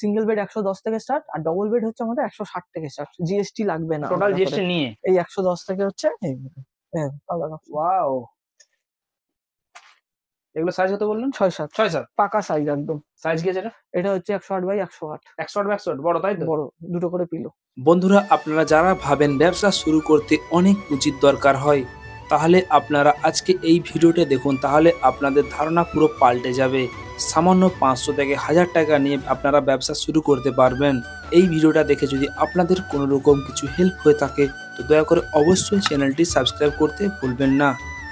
Single bed একশো দশ থেকে স্টার্ট আর ডবল বেড হচ্ছে আমাদের একশো ষাট থেকে স্টার্ট জিএসটি লাগবে না টোটাল জিএসটি নিয়ে এই একশো দশ থেকে হচ্ছে ওয়াও হ্যাঁ, এগুলো সাইজ কত বললেন ছয় সাত ছয় সাত পাকা সাইজ একদম সাইজ কি যেটা এটা হচ্ছে একশো আট বাই একশো আট একশো আট একশো আট বড় তাই তো বড় দুটো করে পিলো বন্ধুরা আপনারা যারা ভাবেন ব্যবসা শুরু করতে অনেক পুঁজির দরকার হয় তাহলে আপনারা আজকে এই ভিডিওটা দেখুন তাহলে আপনাদের ধারণা পুরো পাল্টে যাবে সামান্য পাঁচশো থেকে হাজার টাকা নিয়ে আপনারা ব্যবসা শুরু করতে পারবেন এই ভিডিওটা দেখে যদি আপনাদের কোনো রকম কিছু হেল্প হয়ে থাকে তো দয়া করে অবশ্যই চ্যানেলটি সাবস্ক্রাইব করতে ভুলবেন না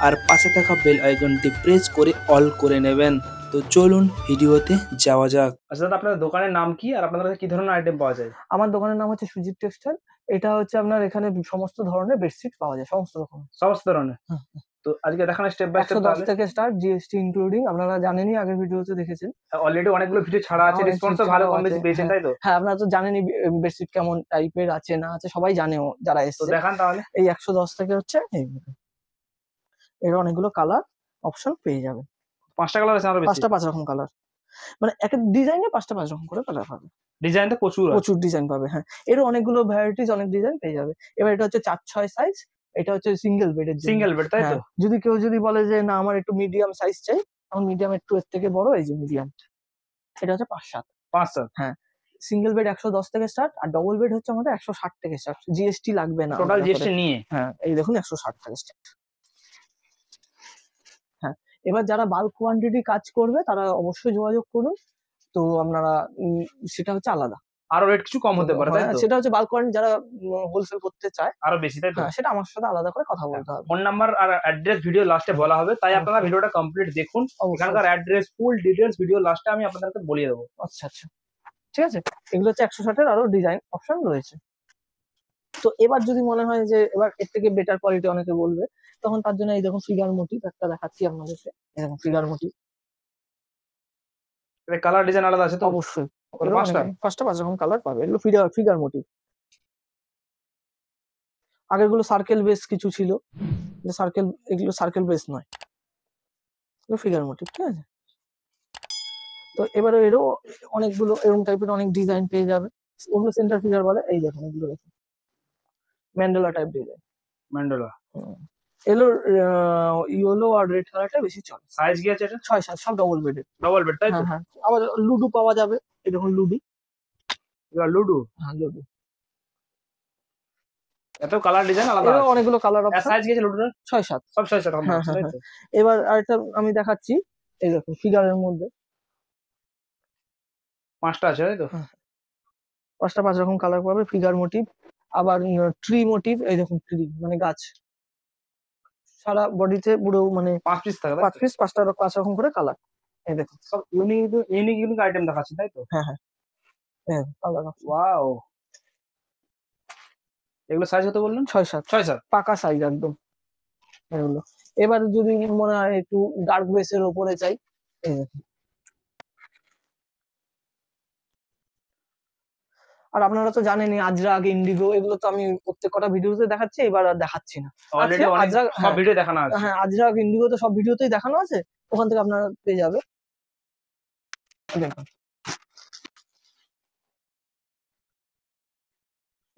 আর পাশে থাকা বেল আইকনটি প্রেস করে অল করে নেবেন তো চলুন ভিডিওতে যাওয়া যাক আচ্ছা আপনাদের দোকানের নাম কি আর আপনাদের কাছে কি ধরনের আইটেম পাওয়া যায় আমার দোকানের নাম হচ্ছে সুজিত টেক্সটাইল এটা হচ্ছে আপনার এখানে সমস্ত ধরনের বেডশিট পাওয়া যায় সমস্ত রকম সমস্ত ধরনের হ্যাঁ, হ্যাঁ। তো আজকে দেখানো স্টেপ বাই স্টেপ 110 থেকে স্টার্ট জিএসটি ইনক্লুডিং আপনারা জানেনই আগের ভিডিওতে দেখেছেন অলরেডি হ্যাঁ, অনেকগুলো ভিডিও ছাড়া আছে রেসপন্স ভালো কম বেশি পেয়েছেন তাই তো হ্যাঁ আপনারা তো জানেনই বেডশিট কেমন টাইপের আছে না আছে সবাই জানেও যারা এসেছে তো দেখান তাহলে এই 110 থেকে হচ্ছে এর অনেকগুলো কালার অপশন পেয়ে যাবেন পাঁচটা কালার আছে আরো বেশি পাঁচটা পাঁচ রকম কালার মানে একটা ডিজাইনে পাঁচটা পাঁচ রকম করে কালার পাবে ডিজাইন প্রচুর প্রচুর ডিজাইন পাবে হ্যাঁ এর অনেকগুলো ভ্যারাইটিস অনেক ডিজাইন পেয়ে যাবে এবার এটা হচ্ছে চার ছয় সাইজ এটা হচ্ছে সিঙ্গেল বেড সিঙ্গেল বেড তাই তো হ্যাঁ। যদি কেউ যদি বলে যে না আমার একটু মিডিয়াম সাইজ চাই তখন মিডিয়াম একটু এর থেকে বড় এই যে মিডিয়াম এটা হচ্ছে পাঁচ সাত পাঁচ সাত হ্যাঁ সিঙ্গেল বেড একশো দশ থেকে স্টার্ট আর ডবল বেড হচ্ছে আমাদের একশো ষাট থেকে স্টার্ট জিএসটি লাগবে না টোটাল জিএসটি নিয়ে হ্যাঁ এই দেখুন একশো ষাট থেকে স্টার্ট এবার যারা বাল্ক কোয়ান্টিটি কাজ করবে তারা অবশ্যই যোগাযোগ করুন তো আপনারা সেটা হচ্ছে আলাদা আরো রেট কিছু কম হতে পারে হ্যাঁ, সেটা হচ্ছে বাল্ক কোয়ান্টিটি যারা হোলসেল করতে চায় আরো বেশি তাই হ্যাঁ, সেটা আমার সাথে আলাদা করে কথা হ্যাঁ। বলতে হবে ফোন নাম্বার আর অ্যাড্রেস ভিডিও লাস্টে বলা হবে তাই আচ্ছা। আপনারা ভিডিওটা কমপ্লিট দেখুন এখানকার অ্যাড্রেস ফুল ডিটেলস ভিডিও লাস্টে আমি আপনাদেরকে বলিয়ে দেবো আচ্ছা আচ্ছা ঠিক আছে এগুলো হচ্ছে একশো ষাটের আরো ডিজাইন অপশন রয়েছে তো এবার যদি মনে হয় যে এবার এর থেকে বেটার কোয়ালিটি অনেকে বলবে তখন তার জন্য এই দেখুন ফিগার মোটিভ একটা দেখাচ্ছি আপনাদেরকে এরকম ফিগার মোটিভ এটা কালার ডিজাইন আলাদা আছে তো অবশ্যই পাঁচটা পাঁচটা পাঁচ রকম কালার পাবে এগুলো ফিগার ফিগার মোটিভ আগের গুলো সার্কেল বেস কিছু ছিল সার্কেল এগুলো সার্কেল বেস নয় এগুলো ফিগার মোটিভ ঠিক আছে তো এবারে এরও অনেকগুলো এরকম টাইপের অনেক ডিজাইন পেয়ে যাবে ওগুলো সেন্টার ফিগার বলে এই দেখুন এগুলো দেখুন ম্যান্ডেলা টাইপ ডিজাইন ম্যান্ডেলা এলো ইয়েলো আর রেড কালারটা বেশি চলে সাইজ কি আছে এটা ছয় সাত সব ডবল বেডের ডবল বেড তাই তো হ্যাঁ, হ্যাঁ। আবার লুডু পাওয়া যাবে এটা হল লুডু হ্যাঁ লুডু এত কালার ডিজাইন আলাদা আছে অনেকগুলো কালার অপশন সাইজ গেছে লুডুর 6 7 সব 6 7 হ্যাঁ, এবার আরেকটা আমি দেখাচ্ছি এই দেখো ফিগারের মধ্যে পাঁচটা আছে তাই তো পাঁচটা পাঁচ রকম কালার পাবে ফিগার মোটিভ আবার ট্রি মোটিভ এই দেখুন ট্রি মানে গাছ সারা বডিতে পুরো মানে পাঁচ পিস থাকে পাঁচ পিস পাঁচটা পাঁচ রকম করে কালার এই দেখুন সব ইউনিক ইউনিক ইউনিক আইটেম দেখাচ্ছে তাই তো হ্যাঁ হ্যাঁ হ্যাঁ কালার ওয়াও এগুলো সাইজ কত বললেন ছয় সাত ছয় সাত পাকা সাইজ একদম এগুলো এবার যদি মনে হয় একটু ডার্ক বেসের ওপরে চাই এই দেখুন আর আপনারা তো জানেনই আজরাগ ইন্ডিগো এগুলো তো আমি প্রত্যেক কটা ভিডিওতে দেখাচ্ছি এবার আর দেখাচ্ছি না ভিডিও আচ্ছা, হ্যাঁ, দেখানো আছে হ্যাঁ আজরাগ ইন্ডিগো তো সব ভিডিওতেই দেখানো আছে ওখান থেকে আপনারা পেয়ে যাবে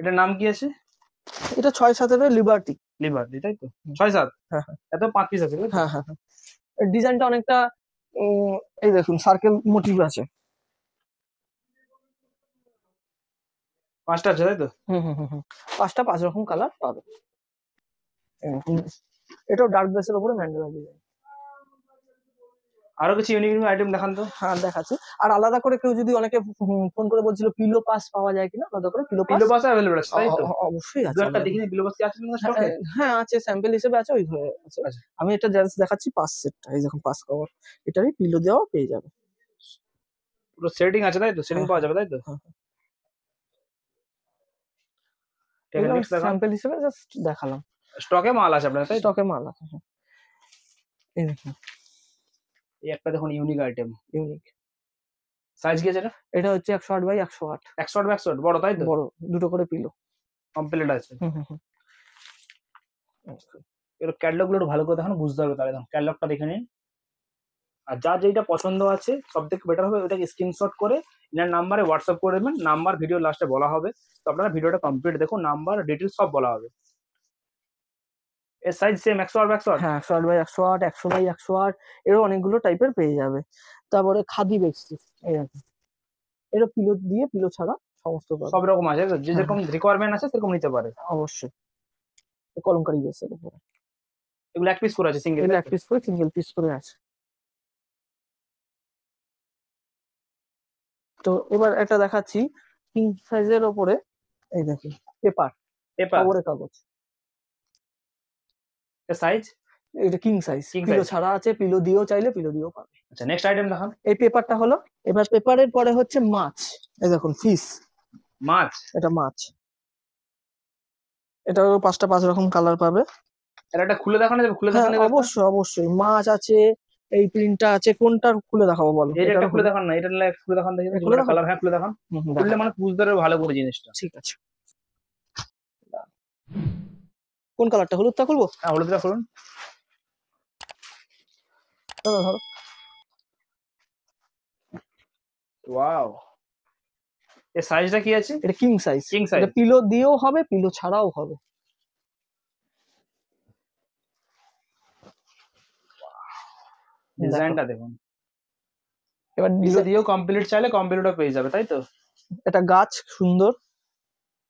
এটার নাম কি আছে এটা ছয় সাতের লিবার্টি লিবার্টি তাই তো ছয় সাত হ্যাঁ, হ্যাঁ। এত পাঁচ পিস আছে হ্যাঁ হ্যাঁ ডিজাইনটা হ্যাঁ। অনেকটা এই দেখুন সার্কেল মোটিভ আছে পাঁচটা আছে তাই তো পাঁচটা পাঁচ রকম কালার পাবে এটাও ডার্ক বেসের উপরে ম্যান্ডেলা ডিজাইন আরো কিছু ইউনিক ইউনিক আইটেম দেখান তো হ্যাঁ দেখাচ্ছি আর আলাদা করে কেউ যদি অনেকে ফোন করে বলছিল পিলো পাস পাওয়া যায় কিনা আলাদা করে পিলো পিলো পাস अवेलेबल আছে তাই তো অবশ্যই আছে একটা দেখিনি পিলো পাস কি আছে না স্টকে হ্যাঁ আছে স্যাম্পল হিসেবে আছে ওই ঘরে আছে আমি এটা জাস্ট দেখাচ্ছি পাস সেটটা এই দেখুন পাস কভার এটারই পিলো দেওয়া পেয়ে যাবে পুরো সেটিং আছে তাই তো সেটিং পাওয়া যাবে তাই তো হ্যাঁ, হ্যাঁ। স্যাম্পল হিসেবে জাস্ট দেখালাম স্টকে মাল আছে আপনার তাই স্টকে মাল আছে হ্যাঁ। এই দেখুন এই একটা দেখুন ইউনিক আইটেম ইউনিক সাইজ কি এটা এটা হচ্ছে 108 বাই 108 108 বাই 108 বড় তাই তো বড় দুটো করে পিলো কমপ্লিট আছে এর ক্যাটালগ গুলো ভালো করে দেখুন বুঝতে হবে তাহলে দেখুন ক্যাটালগটা দেখে নিন আর যা যেটা পছন্দ আছে সব থেকে বেটার হবে ওটাকে স্ক্রিনশট করে এনার নাম্বারে হোয়াটসঅ্যাপ করে দেবেন নাম্বার ভিডিও লাস্টে বলা হবে তো আপনারা ভিডিওটা কমপ্লিট দেখুন নাম্বার ডিটেলস সব বলা হবে এর সাইজ সেম একশো আট একশো আট হ্যাঁ, একশো আট বাই একশো আট একশো বাই একশো আট এরও অনেকগুলো টাইপের পেয়ে যাবে তারপরে খাদি বেডশিট এরকম এটা পিলো দিয়ে পিলো ছাড়া সমস্ত সব রকম আছে যে যেরকম রিকোয়ারমেন্ট আছে সেরকম নিতে পারে অবশ্যই কলমকারি বেসের উপরে এগুলো এক পিস করে আছে সিঙ্গেল এক পিস করে সিঙ্গেল পিস করে আছে তো এবার একটা দেখাচ্ছি কিং সাইজের ওপরে এই দেখি পেপার পেপার খবরের কাগজ সাইজ এটা কিং সাইজ পিলো ছাড়া আছে পিলো দিয়েও চাইলে পিলো দিয়েও পাবে আচ্ছা নেক্সট আইটেম দেখান এই পেপারটা হলো এবার পেপারের পরে হচ্ছে মাছ এই দেখুন ফিস মাছ এটা মাছ এটাও পাঁচটা পাঁচ রকম কালার পাবে এটা খুলে দেখানো যাবে খুলে হ্যাঁ, দেখানো অবশ্যই অবশ্যই মাছ আছে এই প্রিন্টটা আছে কোনটা খুলে দেখাবো বলো এটা খুলে দেখান না এটা খুলে দেখান দেখি খুলে কালার হ্যাঁ খুলে দেখান খুলে মানে বুঝতে ভালো করে জিনিসটা ঠিক আছে কোন কালারটা হলুদটা খুলবো হ্যাঁ হলুদটা খুলুন ধরো ধরো ওয়াও এই সাইজটা কি আছে এটা কিং সাইজ কিং সাইজ এটা পিলো দিয়েও হবে পিলো ছাড়াও হবে ডিজাইনটা দেখুন এবার ডিজাইন কমপ্লিট চাইলে কমপ্লিটও পেয়ে যাবে তাই তো এটা গাছ সুন্দর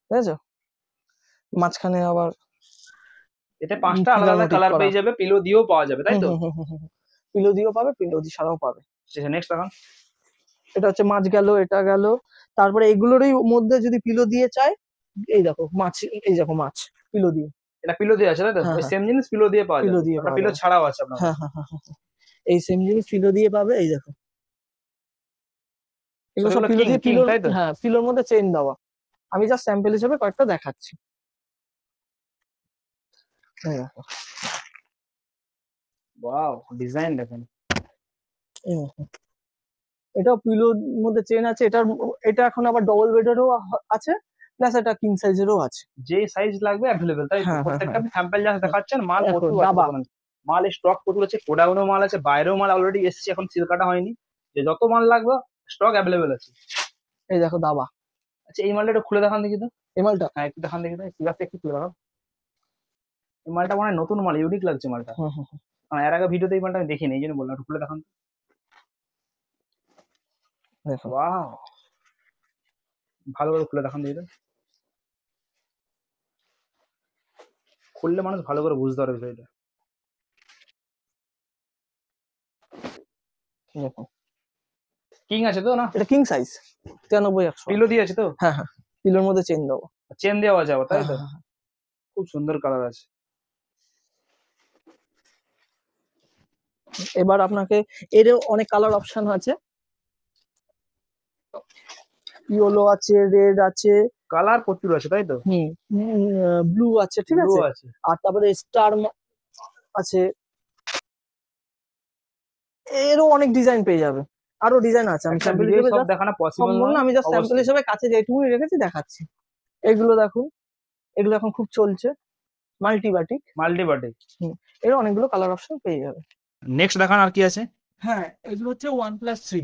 বুঝেছো মাঝখানে আবার এটা পাঁচটা আলাদা আলাদা কালার পেয়ে যাবে পিলো দিয়েও পাওয়া যাবে তাই তো পিলো দিয়েও পাবে পিলো দি ছাড়াও পাবে নেক্সট দেখুন এটা হচ্ছে মাছ গেল এটা গেল তারপরে এগুলোরই মধ্যে যদি পিলো দিয়ে চাই এই দেখো মাছ এই দেখো মাছ পিলো দিয়ে এটা পিলো দিয়ে আছে তাই তো সেম হ্যাঁ, হ্যাঁ। জিনিস পিলো দিয়ে পাওয়া যায় পিলো দিয়ে মানে পিলো ছাড়াও আছে আপনার হ্যাঁ হ্যাঁ হ্যাঁ, হ্যাঁ এই সেম জিনিস পিলো দিয়ে পাবে এই দেখো এগুলো সব পিলো দিয়ে পিলো হ্যাঁ পিলোর মধ্যে চেন দেওয়া আমি জাস্ট স্যাম্পল হিসেবে কয়েকটা দেখাচ্ছি ওয়াও ডিজাইন দেখেন এটা পিলোর মধ্যে চেন আছে এটার এটা এখন আবার ডবল বেডেরও আছে প্লাস এটা কিং সাইজেরও আছে যে সাইজ লাগবে অ্যাভেলেবল তাই হ্যাঁ, হ্যাঁ, প্রত্যেকটা স্যাম্পল যা দেখাচ্ছেন মাল কত দাবা মাল স্টক প্রচুর আছে গোডাউনেও মাল আছে বাইরেও মাল অলরেডি এসছে এখন সিল কাটা হয়নি যে যত মাল লাগবে স্টক অ্যাভেলেবেল আছে এই দেখো দাবা আচ্ছা এই মালটা একটু খুলে দেখান দেখি তো এই মালটা হ্যাঁ একটু দেখান দেখি তো সিগারটা একটু খুলে দেখো এই মালটা মনে হয় নতুন মাল ইউনিক লাগছে মালটা হ্যাঁ এর আগে ভিডিওতে এই মালটা আমি দেখিনি এই জন্য বললাম একটু খুলে দেখান ভালো করে খুলে দেখান দেখি তো খুললে মানুষ ভালো করে বুঝতে পারবে এটা কিং আছে তো না এটা কিং সাইজ তিরানব্বই একশো পিলো দিয়ে আছে তো হ্যাঁ হ্যাঁ পিলোর মধ্যে চেন দেবো চেন দেওয়া যাবে তাই তো হ্যাঁ, হ্যাঁ, হ্যাঁ। খুব সুন্দর কালার আছে এবার আপনাকে এরও অনেক কালার অপশন আছে ইয়েলো আছে রেড আছে কালার প্রচুর আছে তাই তো হুম ব্লু আছে ঠিক আছে আর তারপরে স্টার আছে এরও অনেক ডিজাইন পেয়ে যাবে আরো ডিজাইন আছে আমি স্যাম্পল হিসেবে দেখানো পসিবল না আমি জাস্ট স্যাম্পল হিসেবে কাছে যেটুকুনি রেখেছি দেখাচ্ছি এগুলো দেখুন এগুলো এখন খুব চলছে মাল্টিবাটিক মাল্টিবাটিক এর অনেকগুলো কালার অপশন পেয়ে যাবে নেক্সট দেখান আর কি আছে হ্যাঁ এগুলো হচ্ছে one plus three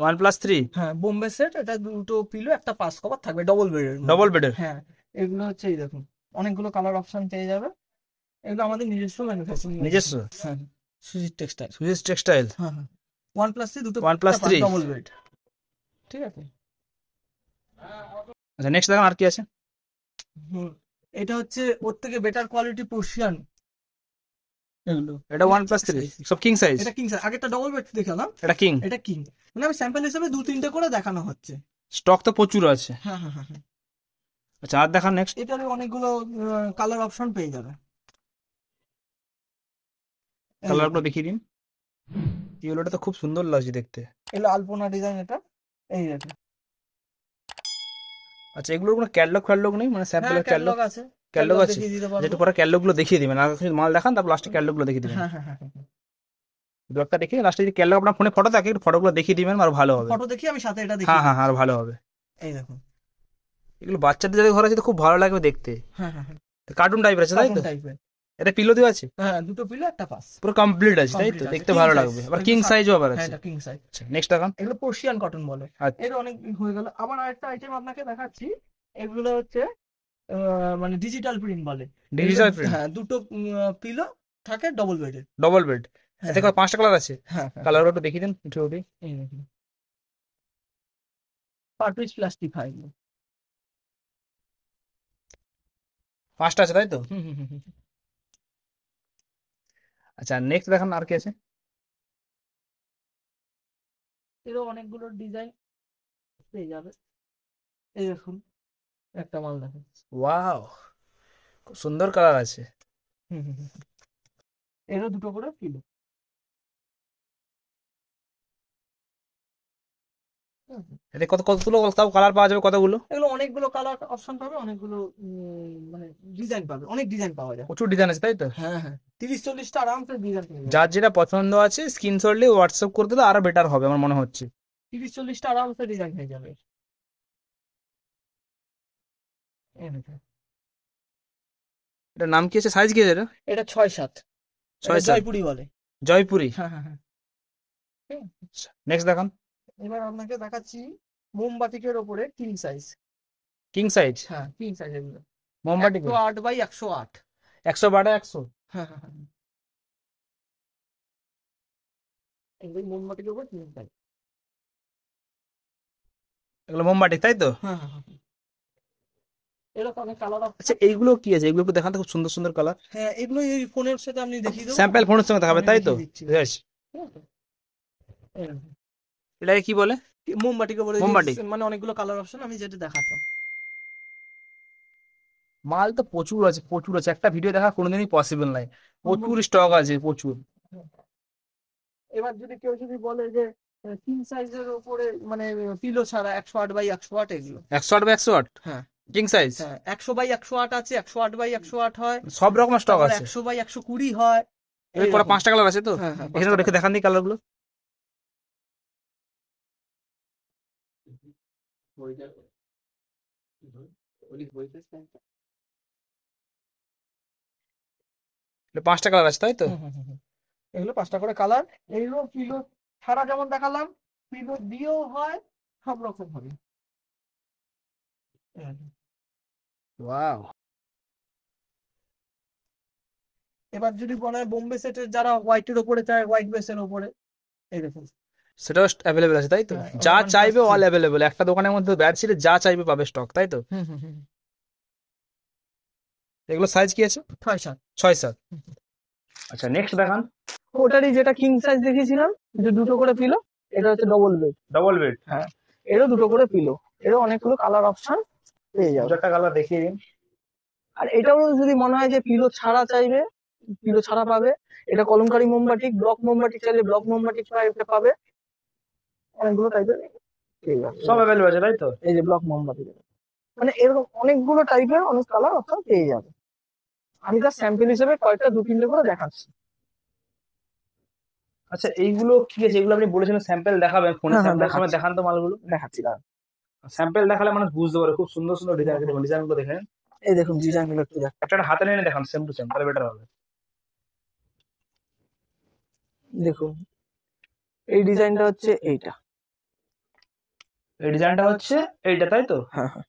one plus three হ্যাঁ বোম্বে সেট এটা দুটো পিলো একটা পাস কভার থাকবে ডবল বেডের ডবল বেডের হ্যাঁ এগুলো হচ্ছে এই দেখুন অনেকগুলো কালার অপশন পেয়ে যাবে এগুলো আমাদের নিজস্ব ম্যানুফ্যাকচারিং নিজস্ব হ্যাঁ সুজিত টেক্সটাইল সুজিত টেক্সটাইল হ্যাঁ ওয়ান প্লাস থ্রি দুটো one plus three double bed ঠিক আছে আচ্ছা নেক্সট দেখুন আর কি আছে এটা হচ্ছে ওর থেকে বেটার কোয়ালিটি পোর্শন এটা ওয়ান প্লাস থ্রি সব কিং সাইজ এটা কিং সাইজ আগেরটা ডবল বেড দেখালাম এটা কিং এটা কিং মানে আমি স্যাম্পল হিসেবে দু তিনটে করে দেখানো হচ্ছে স্টক তো প্রচুর আছে হ্যাঁ হ্যাঁ হ্যাঁ, হ্যাঁ। আচ্ছা আর দেখান নেক্সট এটার অনেকগুলো কালার অপশন পেয়ে যাবে কালারগুলো দেখিয়ে দিন ইয়েলোটা তো খুব সুন্দর লাগছে দেখতে এলো আলপনা ডিজাইন এটা এই দেখো আচ্ছা এগুলোর কোনো ক্যাটলগ ফ্যাটলগ নেই মানে স্যাম্পল ক্যাটলগ আছে ক্যাটলগ আছে যেটা পরে ক্যাটলগগুলো দেখিয়ে দিবেন আর মাল দেখান তারপর লাস্টে ক্যাটলগগুলো দেখিয়ে দিবেন হ্যাঁ হ্যাঁ হ্যাঁ একটা হ্যাঁ, হ্যাঁ। দেখে লাস্টে যদি ক্যাটলগ আপনার ফোনে ফটো থাকে একটু ফটোগুলো দেখিয়ে দিবেন আর ভালো হবে ফটো দেখি আমি সাথে এটা দেখি হ্যাঁ হ্যাঁ আর ভালো হবে এই দেখুন এগুলো বাচ্চাদের যদি ঘর আছে তো খুব ভালো লাগবে দেখতে হ্যাঁ হ্যাঁ কার্টুন হ্যাঁ। টাইপের আছে তাই তো টাইপের এটা পিলো দেওয়া আছে হ্যাঁ, হ্যাঁ দুটো পিলো একটা পাস পুরো কমপ্লিট আছে তাই তো দেখতে ভালো লাগবে আবার কিং সাইজও আবার হ্যাঁ, আছে হ্যাঁ কিং সাইজ নেক্সট দেখান এগুলো পোর্সিয়ান কটন বলে এটা আচ্ছা। অনেক হয়ে গেল আবার আরেকটা আইটেম আপনাকে দেখাচ্ছি এগুলো হচ্ছে মানে ডিজিটাল প্রিন্ট বলে ডিজিটাল প্রিন্ট হ্যাঁ দুটো পিলো থাকে ডবল বেডের ডবল বেড দেখো হ্যাঁ। পাঁচটা কালার আছে হ্যাঁ কালারগুলো একটু দেখিয়ে দিন একটু ওটি পার্টুইস প্লাস্টিক হয় পাঁচটা আছে তাই তো হুম হুম হুম আচ্ছা নেক্সট দেখান আর কি আছে এরও অনেকগুলো ডিজাইন পেয়ে যাবে এই দেখুন একটা মাল দেখেন ওয়াও খুব সুন্দর কালার আছে এরও দুটো করে কিলো হুম এতে কত কতগুলো তাও কালার পাওয়া যাবে কতগুলো এগুলো অনেকগুলো কালার অপশন পাবে অনেকগুলো মানে ডিজাইন পাবে অনেক ডিজাইন পাওয়া যায় প্রচুর ডিজাইন আছে তাই তো হ্যাঁ হ্যাঁ তিরিশ চল্লিশটা আরামসে ডিজাইন যার যেটা পছন্দ আছে স্ক্রিনশটলে হোয়াটসঅ্যাপ করে দিলে আরো বেটার হবে আমার মনে হচ্ছে তিরিশ চল্লিশটা আরামসে ডিজাইন হয়ে যাবে এটা নাম কি আছে সাইজ কি আছে এটা এটা ছয় সাত ছয় জয়পুরি বলে জয়পুরি হ্যাঁ হ্যাঁ হ্যাঁ নেক্সট আচ্ছা, দেখান এবার আপনাকে দেখাচ্ছি মোমবাতিকের ওপরে কিং সাইজ কিং সাইজ হ্যাঁ কিং সাইজ এগুলো মোমবাতি একশো আট বাই একশো আট একশো বারো একশো হ্যাঁ, হ্যাঁ, হ্যাঁ। এগুলো তাই তো হ্যাঁ হ্যাঁ, হ্যাঁ আচ্ছা, এইগুলো কি আছে এগুলো খুব সুন্দর সুন্দর কালার হ্যাঁ এই ফোনের সাথে স্যাম্পল ফোনের দেখাবে তাই তো এটাকে কি বলে মোমবাতিকে বলে মোমবাতি মানে অনেকগুলো কালার অপশন আমি যেটা দেখাতাম মাল তো প্রচুর আছে প্রচুর আছে একটা ভিডিও দেখা কোনোদিনই পসিবল নাই প্রচুর স্টক আছে প্রচুর এবার যদি কেউ যদি বলে যে কিং সাইজের উপরে মানে পিলো ছাড়া একশো আট বাই একশো আট এগুলো একশো আট বাই একশো আট হ্যাঁ কিং সাইজ হ্যাঁ একশো বাই একশো আট আছে একশো আট বাই একশো আট হয় সব রকমের স্টক আছে একশো বাই একশো কুড়ি হয় এরপরে পাঁচটা কালার আছে তো হ্যাঁ, হ্যাঁ, এখানে রেখে দেখান দিই কালারগুলো পাঁচটা কালার আছে তাই তো এগুলো পাঁচটা করে কালার পিলো ছাড়া যেমন দেখালাম পিলো দিয়েও হয় সব রকম হবে ওয়াও এবার যদি বলা হয় বোম্বে সেটের যারা হোয়াইটের ওপরে চায় হোয়াইট বেসের ওপরে এই দেখুন সেটাও অ্যাভেলেবেল আছে তাই তো হ্যাঁ, যা চাইবে অল অ্যাভেলেবেল একটা দোকানের মধ্যে ব্যাটশিটে যা চাইবে পাবে স্টক তাই তো এগুলো সাইজ কি আছে ছয় সাত ছয় সাত আচ্ছা নেক্সট দেখান ওটারই যেটা কিং সাইজ দেখেছিলাম যে দুটো করে পিলো এটা হচ্ছে ডবল বেড ডবল বেড হ্যাঁ এরও দুটো করে পিলো এরও অনেকগুলো কালার অপশন পেয়ে যাবে একটা কালার দেখিয়ে দিন আর এটাও যদি মনে হয় যে পিলো ছাড়া চাইবে পিলো ছাড়া পাবে এটা কলমকারি মোমবাটিক ব্লক মোমবাটিক চাইলে ব্লক মোমবাটিক এটা পাবে অনেকগুলো টাইপের সব অ্যাভেলেবল আছে তাই তো এই যে ব্লক মোমবাতি মানে এরকম অনেকগুলো টাইপের অনেক কালার আপনার পেয়ে যাবে আমি তার স্যাম্পল হিসেবে কয়েকটা দু তিনটে করে দেখাচ্ছি আচ্ছা এইগুলো কি আছে এগুলো আপনি বলেছেন স্যাম্পল দেখাবেন ফোনে স্যাম্পল হ্যাঁ, দেখান তো মালগুলো দেখাচ্ছি দাঁড়ান স্যাম্পল দেখালে মানুষ বুঝতে পারে খুব সুন্দর সুন্দর ডিজাইন আছে ডিজাইনগুলো দেখেন এই দেখুন ডিজাইন গুলো একটু দেখেন একটা হাতে নিয়ে দেখান সেম টু সেম তাহলে বেটার হবে দেখুন এই ডিজাইনটা হচ্ছে এইটা এই ডিজাইনটা হচ্ছে এইটা তাই তো হ্যাঁ হ্যাঁ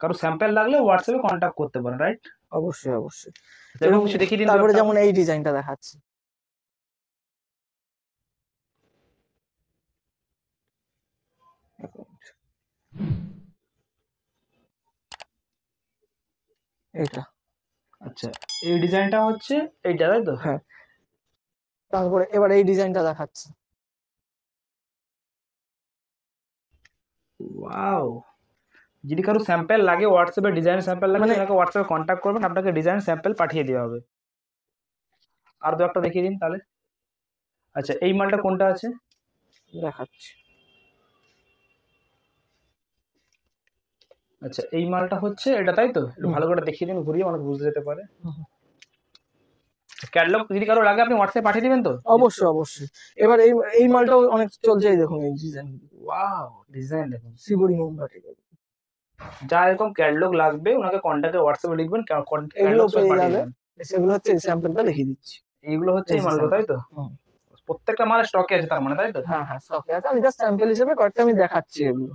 কারো স্যাম্পল লাগলে হোয়াটসঅ্যাপে কন্ট্যাক্ট করতে পারেন রাইট অবশ্যই অবশ্যই এবং কিছু দেখিয়ে তারপরে যেমন এই ডিজাইনটা দেখাচ্ছি এটা আচ্ছা এই ডিজাইনটা হচ্ছে এইটা তাই তো হ্যাঁ তারপরে এবার এই ডিজাইনটা দেখাচ্ছি ওয়াও যদি কারো স্যাম্পেল লাগে হোয়াটসঅ্যাপে ডিজাইন স্যাম্পেল লাগে আপনাকে হোয়াটসঅ্যাপে কন্ট্যাক্ট করবেন আপনাকে ডিজাইন স্যাম্পেল পাঠিয়ে দেওয়া হবে আর দু একটা দেখিয়ে দিন তাহলে আচ্ছা এই মালটা কোনটা আছে দেখাচ্ছি আচ্ছা এই মালটা হচ্ছে এটা তাই তো একটু ভালো করে দেখিয়ে দিন ঘুরিয়ে মানুষ বুঝতে যেতে পারে ক্যাটালগ যদি কারো লাগে আপনি হোয়াটসঅ্যাপ পাঠিয়ে দিবেন তো অবশ্যই অবশ্যই এবার এই এই মালটাও অনেক চলছে দেখুন এই ডিজাইন ওয়াও ডিজাইন দেখুন শিবরি মোমবাতি যা এরকম ক্যাটালগ লাগবে ওনাকে কন্টাক্টে হোয়াটসঅ্যাপে লিখবেন এগুলো পেয়ে যাবে সেগুলো হচ্ছে স্যাম্পলটা লিখে দিচ্ছি এইগুলো হচ্ছে এই মালগুলো তাই তো প্রত্যেকটা মাল স্টকে আছে তার মানে তাই তো হ্যাঁ হ্যাঁ স্টকে আছে আমি জাস্ট স্যাম্পল হিসেবে কয়েকটা আমি দেখাচ্ছি এগুলো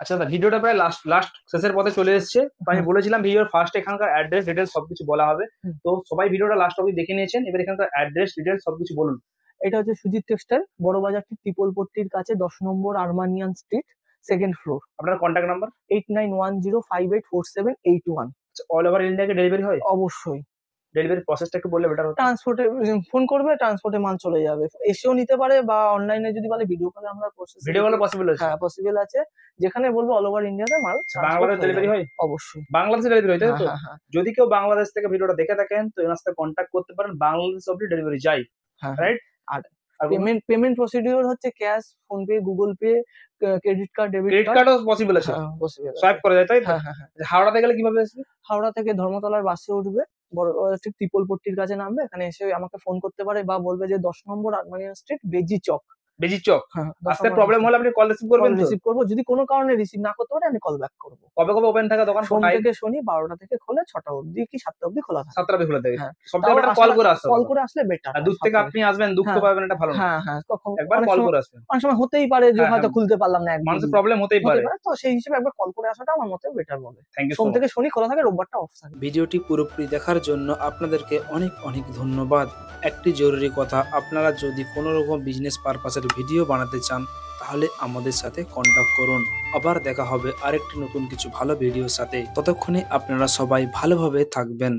আচ্ছা দাদা ভিডিওটা প্রায় লাস্ট লাস্ট শেষের পথে চলে এসেছে তো আমি বলেছিলাম ভিডিওর ফার্স্ট এখানকার অ্যাড্রেস ডিটেলস সবকিছু বলা হবে তো সবাই ভিডিওটা লাস্ট অবধি দেখে নিয়েছেন এবার এখানকার অ্যাড্রেস ডিটেলস সবকিছু বলুন এটা হচ্ছে সুজিত টেক্সটাইল বড় বাজারটি টিপলপট্টির কাছে দশ নম্বর আর্মানিয়ান স্ট্রিট সেকেন্ড ফ্লোর আপনার contact number eight nine one zero five eight four seven eight one all over ইন্ডিয়াকে ডেলিভারি হয় অবশ্যই ডেলিভারি প্রসেসটা একটু বললে বেটার হতো ট্রান্সপোর্টে ফোন করবে ট্রান্সপোর্টে মাল চলে যাবে এসেও নিতে পারে বা অনলাইনে যদি বলে ভিডিও কলে আমরা প্রসেস ভিডিও কলে পসিবল আছে হ্যাঁ পসিবল আছে যেখানে বলবো অল ওভার ইন্ডিয়াতে মাল বাংলাদেশে ডেলিভারি হয় অবশ্যই বাংলাদেশে ডেলিভারি হয় তাই তো হ্যাঁ, হ্যাঁ, হ্যাঁ। যদি কেউ বাংলাদেশ থেকে ভিডিওটা দেখে থাকেন তো এনার সাথে কন্ট্যাক্ট করতে পারেন বাংলাদেশ অবধি ডেলিভারি যায় রাইট আর পেমেন্ট পেমেন্ট প্রসিডিউর হচ্ছে cash PhonePe Google pay credit card debit credit কার্ডও পসিবল আছে পসিবল সোয়াইপ করা যায় তাই হাওড়া থেকে গেলে কিভাবে আসবে হাওড়া থেকে ধর্মতলার বাসে উঠবে বড় ত্রিপল পট্টির কাছে নামবে এখানে এসে আমাকে ফোন করতে পারে বা বলবে যে দশ নম্বর আর্মানিয়া স্ট্রিট বেজি চক বেজি চক আসতে প্রবলেম হলে আপনি কল রিসিভ করবেন রিসিভ করব যদি কোনো কারণে রিসিভ না করতে পারে আমি কল ব্যাক করব কবে কবে ওপেন থাকে দোকান সোম থেকে শনি 12টা থেকে খোলে 6টা অবধি কি 7টা অবধি খোলা থাকে 7টা অবধি খোলা থাকে হ্যাঁ, কল করে কল করে আসলে বেটার দূর থেকে আপনি আসবেন দুঃখ হ্যাঁ। পাবেন এটা ভালো হ্যাঁ হ্যাঁ একবার কল করে আসবেন অনেক সময় হতেই পারে যে হ্যাঁ, হয়তো খুলতে পারলাম না মানুষের প্রবলেম হতেই পারে তো সেই হিসেবে একবার কল করে আসাটা আমার মতে বেটার বলে থ্যাংক ইউ সোম থেকে শনি খোলা থাকে রোববারটা অফ থাকে ভিডিওটি পুরোপুরি দেখার জন্য আপনাদেরকে অনেক অনেক ধন্যবাদ একটি জরুরি কথা আপনারা যদি কোনো রকম বিজনেস পারপাসে আপনাদের ভিডিও বানাতে চান তাহলে আমাদের সাথে কন্ট্যাক্ট করুন আবার দেখা হবে আরেকটি নতুন কিছু ভালো ভিডিওর সাথে ততক্ষণে আপনারা সবাই ভালোভাবে থাকবেন